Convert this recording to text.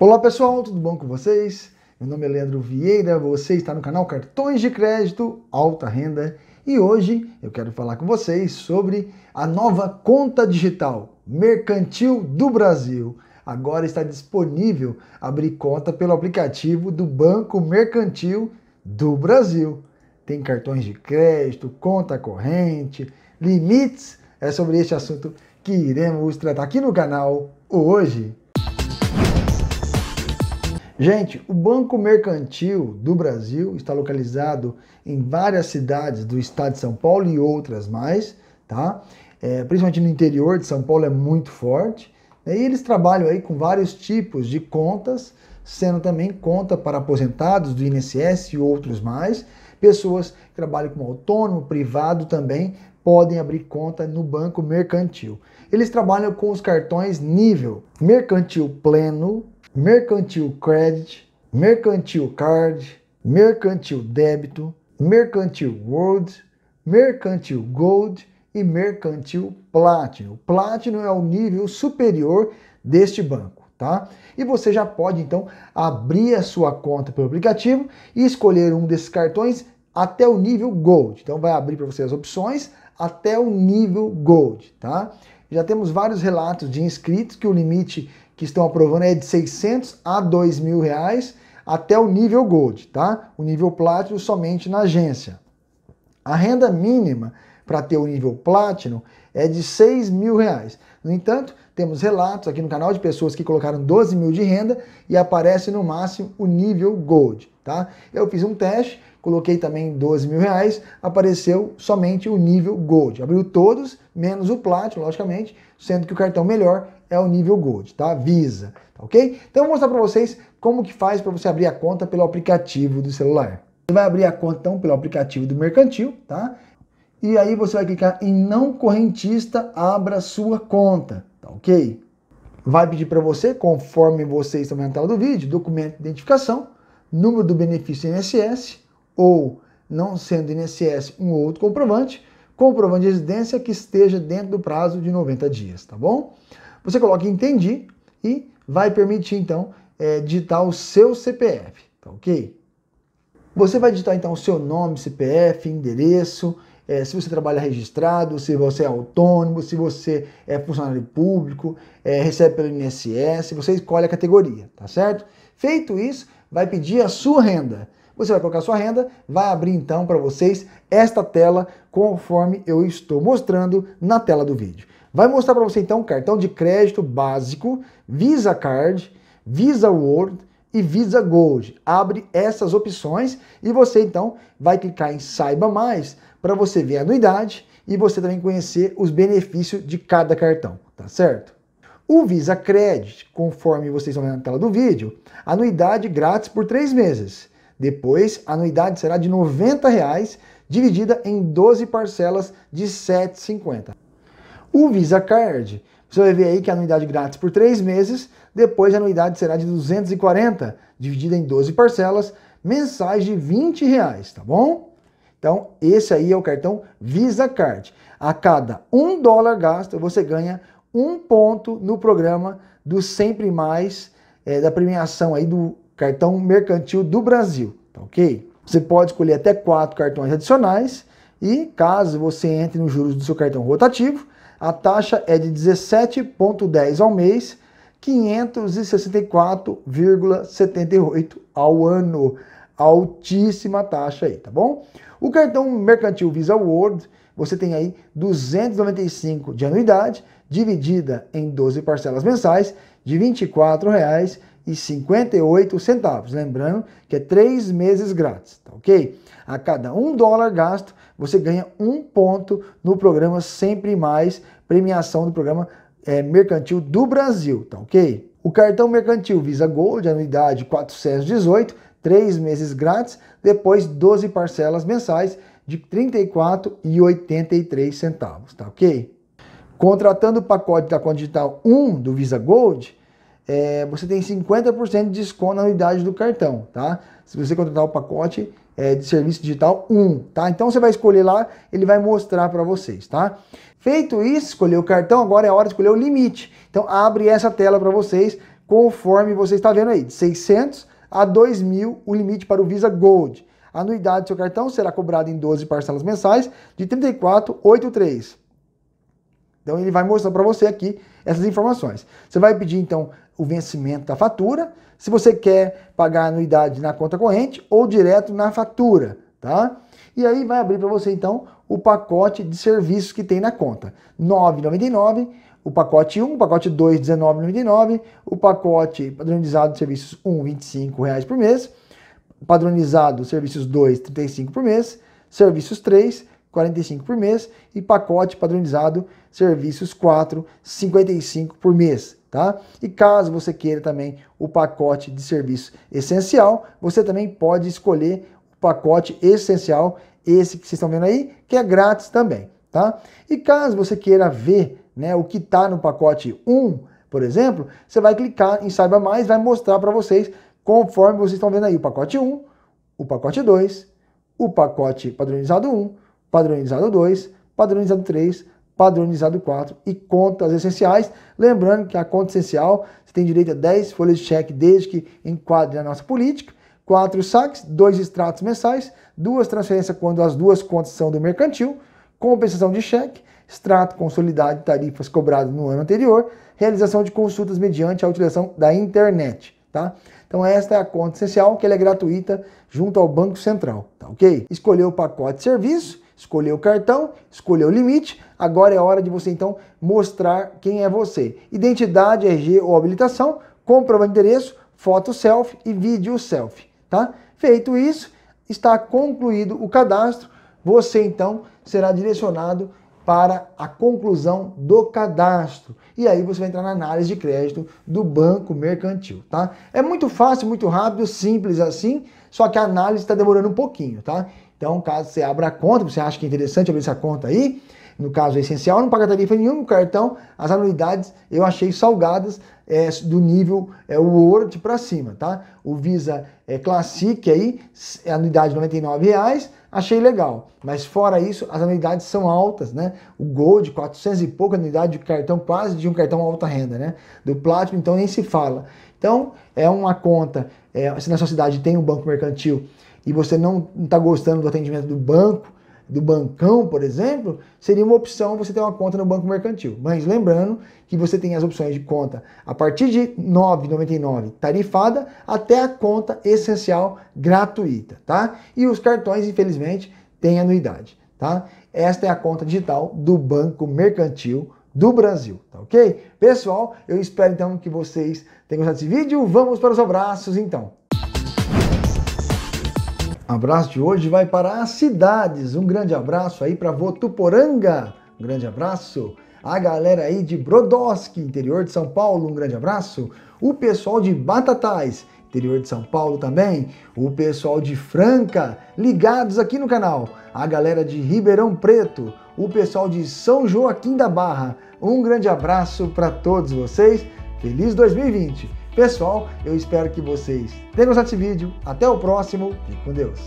Olá pessoal, tudo bom com vocês? Meu nome é Leandro Vieira, você está no canal Cartões de Crédito Alta Renda e hoje eu quero falar com vocês sobre a nova conta digital Mercantil do Brasil. Agora está disponível abrir conta pelo aplicativo do Banco Mercantil do Brasil. Tem cartões de crédito, conta corrente, limites. É sobre este assunto que iremos tratar aqui no canal hoje. Gente, o Banco Mercantil do Brasil está localizado em várias cidades do estado de São Paulo e outras mais, tá? É, principalmente no interior de São Paulo é muito forte. Né? E eles trabalham aí com vários tipos de contas, sendo também conta para aposentados do INSS e outros mais. Pessoas que trabalham como autônomo, privado também podem abrir conta no Banco Mercantil. Eles trabalham com os cartões nível Mercantil Pleno, mercantil credit, mercantil card, mercantil débito, mercantil World, mercantil gold e mercantil platinum. O platinum é o nível superior deste banco, tá? E você já pode então abrir a sua conta pelo aplicativo e escolher um desses cartões até o nível gold. Então vai abrir para você as opções até o nível gold, tá? Já temos vários relatos de inscritos que o limite que estão aprovando é de 600 a 2 mil reais até o nível Gold, tá? O nível Platinum somente na agência. A renda mínima para ter o nível Platinum é de 6 mil reais. No entanto, temos relatos aqui no canal de pessoas que colocaram 12 mil de renda e aparece no máximo o nível Gold, tá? Eu fiz um teste, coloquei também 12 mil reais, apareceu somente o nível Gold. Abriu todos, menos o Platinum, logicamente, sendo que o cartão melhor é o nível Gold, tá? Visa, tá ok? Então eu vou mostrar para vocês como que faz para você abrir a conta pelo aplicativo do celular. Você vai abrir a conta então pelo aplicativo do Mercantil, tá? E aí você vai clicar em não correntista, abra sua conta, tá ok? Vai pedir para você, conforme vocês estão vendo na tela do vídeo, documento de identificação, número do benefício INSS ou, não sendo INSS, um outro comprovante, comprovante de residência que esteja dentro do prazo de 90 dias, tá bom? Você coloca entendi e vai permitir então é, digitar o seu CPF, tá ok? Você vai digitar então o seu nome, CPF, endereço, é, se você trabalha registrado, se você é autônomo, se você é funcionário público, é, recebe pelo INSS, você escolhe a categoria, tá certo? Feito isso, vai pedir a sua renda. Você vai colocar a sua renda, vai abrir então para vocês esta tela conforme eu estou mostrando na tela do vídeo. Vai mostrar para você então cartão de crédito básico, Visa Card, Visa World e Visa Gold. Abre essas opções e você então vai clicar em Saiba Mais para você ver a anuidade e você também conhecer os benefícios de cada cartão, tá certo? O Visa Credit, conforme vocês estão vendo na tela do vídeo, anuidade grátis por três meses. Depois, a anuidade será de R$ 90, reais, dividida em 12 parcelas de R$ 7,50 o Visa Card. Você vai ver aí que a anuidade grátis por três meses, depois a anuidade será de 240, dividida em 12 parcelas, mensais de 20 reais, tá bom? Então, esse aí é o cartão Visa Card. A cada um dólar gasto, você ganha um ponto no programa do Sempre Mais, é, da premiação aí do cartão mercantil do Brasil, tá ok? Você pode escolher até quatro cartões adicionais e caso você entre nos juros do seu cartão rotativo, a taxa é de 17,10 ao mês, 564,78 ao ano. Altíssima taxa aí, tá bom? O cartão mercantil Visa World, você tem aí 295 de anuidade, dividida em 12 parcelas mensais de R$ 24,00 e 58 centavos, lembrando que é três meses grátis, tá ok? A cada um dólar gasto, você ganha um ponto no programa Sempre Mais, premiação do programa é, mercantil do Brasil, tá ok? O cartão mercantil Visa Gold, anuidade 418, três meses grátis, depois 12 parcelas mensais de R$ 34,83 centavos, tá ok? Contratando o pacote da digital 1 do Visa Gold, é, você tem 50% de desconto na unidade do cartão, tá? Se você contratar o pacote é, de serviço digital 1, tá? Então você vai escolher lá, ele vai mostrar para vocês, tá? Feito isso, escolher o cartão, agora é hora de escolher o limite. Então abre essa tela para vocês, conforme você está vendo aí, de 600 a 2.000 o limite para o Visa Gold. A anuidade do seu cartão será cobrada em 12 parcelas mensais de 34,83. Então ele vai mostrar para você aqui essas informações. Você vai pedir então o vencimento da fatura, se você quer pagar a anuidade na conta corrente ou direto na fatura, tá? E aí vai abrir para você então o pacote de serviços que tem na conta. R$ 9,99 o pacote 1, o pacote 2, 19,99, o pacote padronizado de serviços 1, reais por mês, padronizado serviços 2, 35 por mês, serviços 3, 45 por mês e pacote padronizado serviços 4, 55 por mês, tá? E caso você queira também o pacote de serviço essencial, você também pode escolher o pacote essencial, esse que vocês estão vendo aí, que é grátis também, tá? E caso você queira ver, né, o que está no pacote 1, por exemplo, você vai clicar em saiba mais, vai mostrar para vocês conforme vocês estão vendo aí o pacote 1, o pacote 2, o pacote padronizado 1, padronizado 2, padronizado 3, padronizado 4 e contas essenciais. Lembrando que a conta essencial você tem direito a 10 folhas de cheque desde que enquadre a nossa política, 4 saques, 2 extratos mensais, duas transferências quando as duas contas são do mercantil, compensação de cheque, extrato consolidado de tarifas cobradas no ano anterior, realização de consultas mediante a utilização da internet. Tá? Então esta é a conta essencial, que ela é gratuita junto ao Banco Central, tá ok? escolheu o pacote de serviço, escolheu o cartão, escolheu o limite, agora é hora de você então mostrar quem é você. Identidade, RG ou habilitação, comprovante de endereço, foto selfie e vídeo selfie, tá? Feito isso, está concluído o cadastro, você então será direcionado para a conclusão do cadastro. E aí você vai entrar na análise de crédito do Banco Mercantil, tá? É muito fácil, muito rápido, simples assim, só que a análise está demorando um pouquinho, tá? Então, caso você abra a conta, você acha que é interessante abrir essa conta aí, no caso é essencial, não paga tarifa nenhuma no cartão, as anuidades eu achei salgadas é, do nível é, o ouro de para cima, tá? O Visa é, Classic aí, é anuidade R$ reais, achei legal. Mas fora isso, as anuidades são altas, né? O Gold, 400 e pouco, anuidade de cartão quase de um cartão alta renda, né? Do Platinum, então nem se fala. Então, é uma conta, é, se na sua cidade tem um banco mercantil e você não está gostando do atendimento do banco, do bancão, por exemplo, seria uma opção você ter uma conta no Banco Mercantil. Mas lembrando que você tem as opções de conta a partir de R$ 9,99 tarifada até a conta essencial gratuita, tá? E os cartões, infelizmente, têm anuidade, tá? Esta é a conta digital do Banco Mercantil do Brasil, tá ok? Pessoal, eu espero então que vocês tenham gostado desse vídeo. Vamos para os abraços então. Abraço de hoje vai para as cidades. Um grande abraço aí para Votuporanga. Um grande abraço. A galera aí de Brodowski, interior de São Paulo, um grande abraço. O pessoal de Batatais, interior de São Paulo também. O pessoal de Franca, ligados aqui no canal. A galera de Ribeirão Preto, o pessoal de São Joaquim da Barra. Um grande abraço para todos vocês. Feliz 2020. Pessoal, eu espero que vocês tenham gostado desse vídeo. Até o próximo e com Deus.